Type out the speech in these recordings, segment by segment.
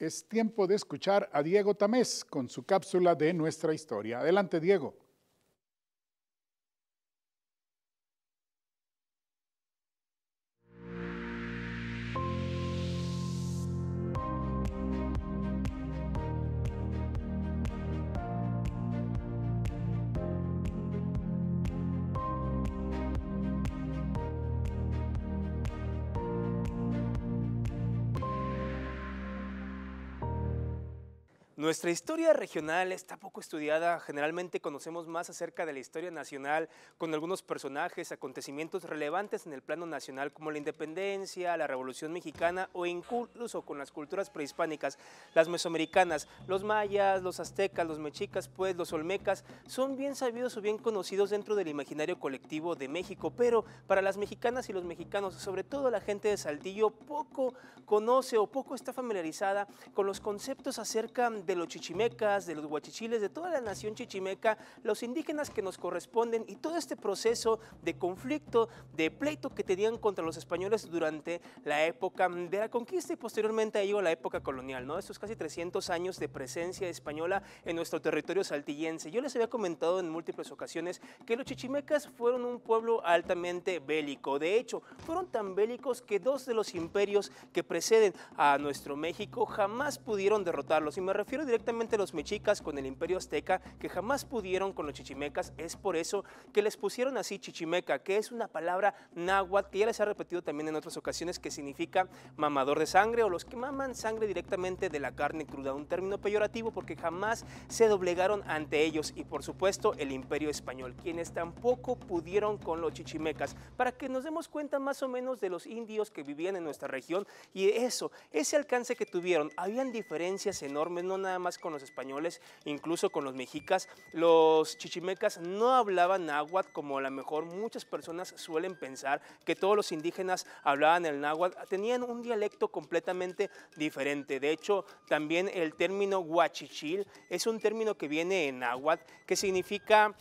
Es tiempo de escuchar a Diego Tamés con su cápsula de nuestra historia. Adelante, Diego. Nuestra historia regional está poco estudiada, generalmente conocemos más acerca de la historia nacional con algunos personajes, acontecimientos relevantes en el plano nacional como la independencia, la revolución mexicana o incluso con las culturas prehispánicas, las mesoamericanas, los mayas, los aztecas, los mexicas, pues los olmecas, son bien sabidos o bien conocidos dentro del imaginario colectivo de México, pero para las mexicanas y los mexicanos, sobre todo la gente de Saltillo, poco conoce o poco está familiarizada con los conceptos acerca de de los chichimecas, de los huachichiles, de toda la nación chichimeca, los indígenas que nos corresponden y todo este proceso de conflicto, de pleito que tenían contra los españoles durante la época de la conquista y posteriormente a la época colonial, ¿no? Estos casi 300 años de presencia española en nuestro territorio saltillense. Yo les había comentado en múltiples ocasiones que los chichimecas fueron un pueblo altamente bélico. De hecho, fueron tan bélicos que dos de los imperios que preceden a nuestro México jamás pudieron derrotarlos. Y me refiero directamente los mexicas con el imperio azteca que jamás pudieron con los chichimecas. Es por eso que les pusieron así chichimeca, que es una palabra náhuatl que ya les ha repetido también en otras ocasiones que significa mamador de sangre o los que maman sangre directamente de la carne cruda, un término peyorativo porque jamás se doblegaron ante ellos y por supuesto el imperio español, quienes tampoco pudieron con los chichimecas, para que nos demos cuenta más o menos de los indios que vivían en nuestra región y eso, ese alcance que tuvieron, habían diferencias enormes, no nada más con los españoles, incluso con los mexicas. Los chichimecas no hablaban náhuatl como a lo mejor muchas personas suelen pensar que todos los indígenas hablaban el náhuatl, tenían un dialecto completamente diferente. De hecho, también el término huachichil es un término que viene en náhuatl que significa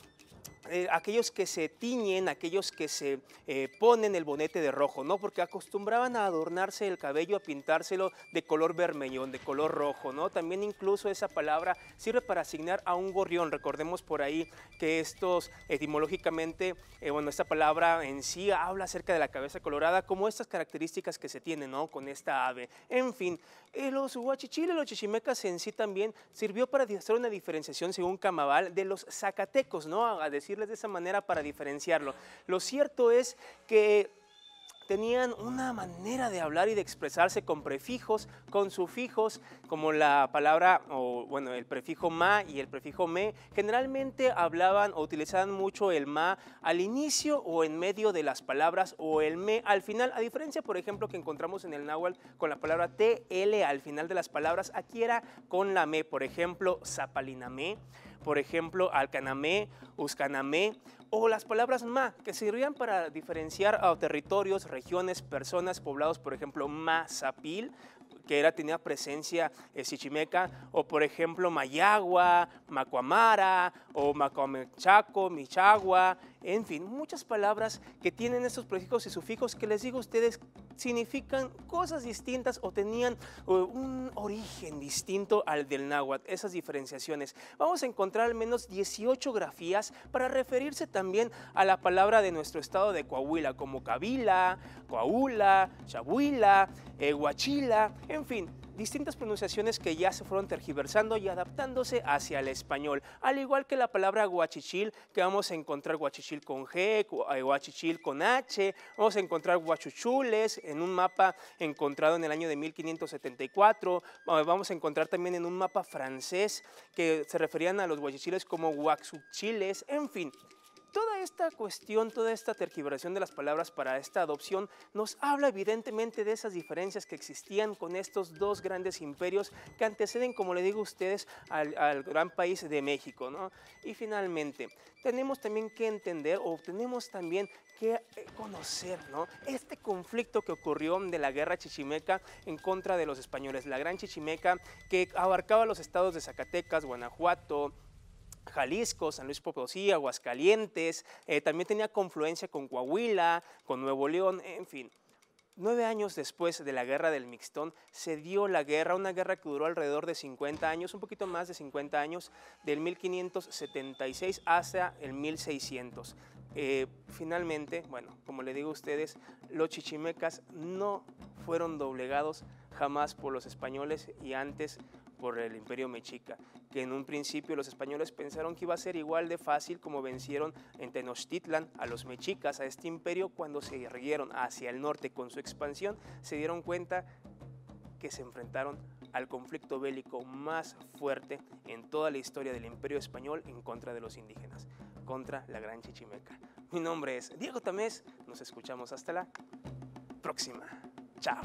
eh, aquellos que se tiñen, aquellos que se eh, ponen el bonete de rojo, ¿no? Porque acostumbraban a adornarse el cabello, a pintárselo de color vermellón, de color rojo, ¿no? También incluso esa palabra sirve para asignar a un gorrión. Recordemos por ahí que estos etimológicamente, eh, bueno, esta palabra en sí habla acerca de la cabeza colorada, como estas características que se tienen, ¿no? Con esta ave. En fin, los huachichiles, los chichimecas en sí también sirvió para hacer una diferenciación según Camaval de los zacatecos, ¿no? A decir de esa manera para diferenciarlo. Lo cierto es que tenían una manera de hablar y de expresarse con prefijos, con sufijos, como la palabra, o bueno, el prefijo ma y el prefijo me. Generalmente hablaban o utilizaban mucho el ma al inicio o en medio de las palabras o el me al final. A diferencia, por ejemplo, que encontramos en el náhuatl con la palabra tl al final de las palabras, aquí era con la me, por ejemplo, zapaliname por ejemplo, alcanamé, uscanamé, o las palabras ma, que servían para diferenciar a territorios, regiones, personas, poblados, por ejemplo, mazapil, que era, tenía presencia en Xichimeca o por ejemplo Mayagua, Macuamara, o Macuamechaco, Michagua, en fin, muchas palabras que tienen estos prefijos y sufijos que les digo a ustedes significan cosas distintas o tenían un origen distinto al del náhuatl, esas diferenciaciones. Vamos a encontrar al menos 18 grafías para referirse también a la palabra de nuestro estado de Coahuila, como Cabila, Coahuila, Chabuila, eh, Huachila, en fin, distintas pronunciaciones que ya se fueron tergiversando y adaptándose hacia el español, al igual que la palabra guachichil, que vamos a encontrar guachichil con G, eh, guachichil con H, vamos a encontrar guachuchules en un mapa encontrado en el año de 1574, vamos a encontrar también en un mapa francés que se referían a los guachichiles como guaxuchiles, en fin, Toda esta cuestión, toda esta terquibración de las palabras para esta adopción nos habla evidentemente de esas diferencias que existían con estos dos grandes imperios que anteceden, como le digo a ustedes, al, gran país de México. Y finalmente, tenemos también que entender o tenemos también que eh, conocer este conflicto que ocurrió de la guerra chichimeca en contra de los españoles, la gran chichimeca que abarcaba los estados de Zacatecas, Guanajuato, Jalisco, San Luis Potosí, Aguascalientes, eh, también tenía confluencia con Coahuila, con Nuevo León, en fin. Nueve años después de la guerra del Mixtón se dio la guerra, una guerra que duró alrededor de 50 años, un poquito más de 50 años, del 1576 hasta el 1600. Eh, finalmente, bueno, como le digo a ustedes, los chichimecas no fueron doblegados jamás por los españoles y antes por el imperio mexica, que en un principio los españoles pensaron que iba a ser igual de fácil como vencieron en Tenochtitlan a los mexicas, a este imperio, cuando se guerrieron hacia el norte con su expansión, se dieron cuenta que se enfrentaron al conflicto bélico más fuerte en toda la historia del imperio español en contra de los indígenas, contra la Gran Chichimeca. Mi nombre es Diego Tamés, nos escuchamos hasta la próxima. Chao.